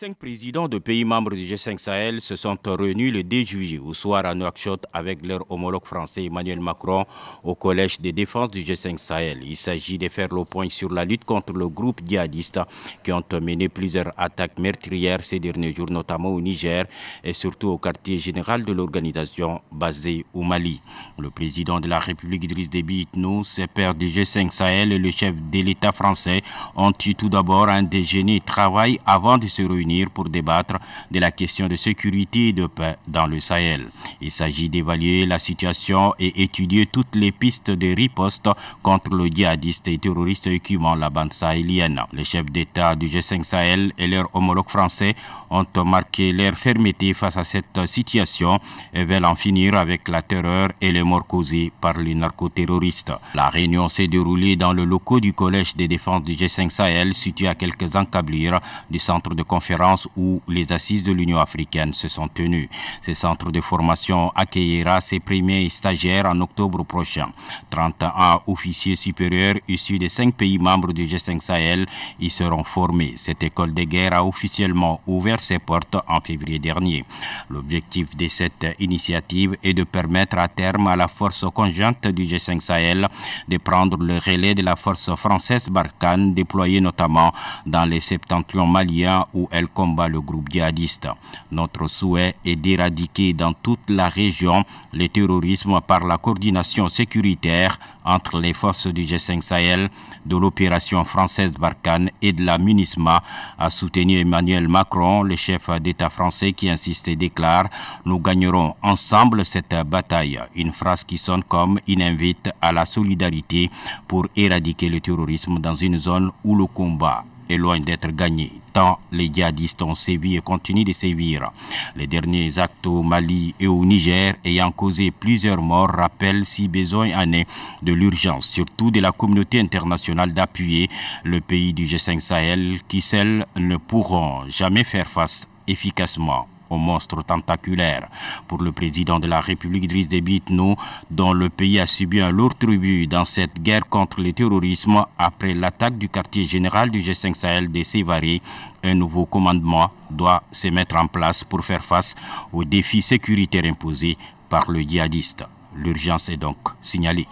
Cinq présidents de pays membres du G5 Sahel se sont réunis le 10 juillet au soir à Nouakchott avec leur homologue français Emmanuel Macron au Collège des défenses du G5 Sahel. Il s'agit de faire le point sur la lutte contre le groupe djihadiste qui ont mené plusieurs attaques meurtrières ces derniers jours, notamment au Niger et surtout au quartier général de l'organisation basée au Mali. Le président de la République Idriss Déby Itno, ses pairs du G5 Sahel et le chef de l'État français ont eu tout d'abord un déjeuner travail avant de se réunir pour débattre de la question de sécurité et de paix dans le Sahel. Il s'agit d'évaluer la situation et étudier toutes les pistes de riposte contre le djihadiste et terroriste écumant la bande sahélienne. Les chefs d'État du G5 Sahel et leurs homologues français ont marqué leur fermeté face à cette situation et veulent en finir avec la terreur et les morts causées par les narcoterroristes. La réunion s'est déroulée dans le locaux du Collège des défenses du G5 Sahel situé à quelques encablures du centre de conférence où les assises de l'Union africaine se sont tenues. Ce centre de formation accueillera ses premiers stagiaires en octobre prochain. 31 officiers supérieurs issus des cinq pays membres du G5 Sahel y seront formés. Cette école de guerre a officiellement ouvert ses portes en février dernier. L'objectif de cette initiative est de permettre à terme à la force conjointe du G5 Sahel de prendre le relais de la force française Barkhane déployée notamment dans les septentrions maliens où elle combat le groupe djihadiste. Notre souhait est d'éradiquer dans toute la région le terrorisme par la coordination sécuritaire entre les forces du G5 Sahel, de l'opération française Barkhane et de la MINISMA, a soutenu Emmanuel Macron, le chef d'État français qui insiste et déclare « Nous gagnerons ensemble cette bataille ». Une phrase qui sonne comme une invite à la solidarité pour éradiquer le terrorisme dans une zone où le combat est loin d'être gagné, tant les djihadistes ont sévi et continuent de sévir. Les derniers actes au Mali et au Niger ayant causé plusieurs morts rappellent, si besoin en est, de l'urgence, surtout de la communauté internationale, d'appuyer le pays du G5 Sahel qui, seul ne pourront jamais faire face efficacement au monstre tentaculaire. Pour le président de la République, Driss Debitno, dont le pays a subi un lourd tribut dans cette guerre contre le terrorisme après l'attaque du quartier général du G5 Sahel de Sévaré, un nouveau commandement doit se mettre en place pour faire face aux défis sécuritaires imposés par le djihadiste. L'urgence est donc signalée.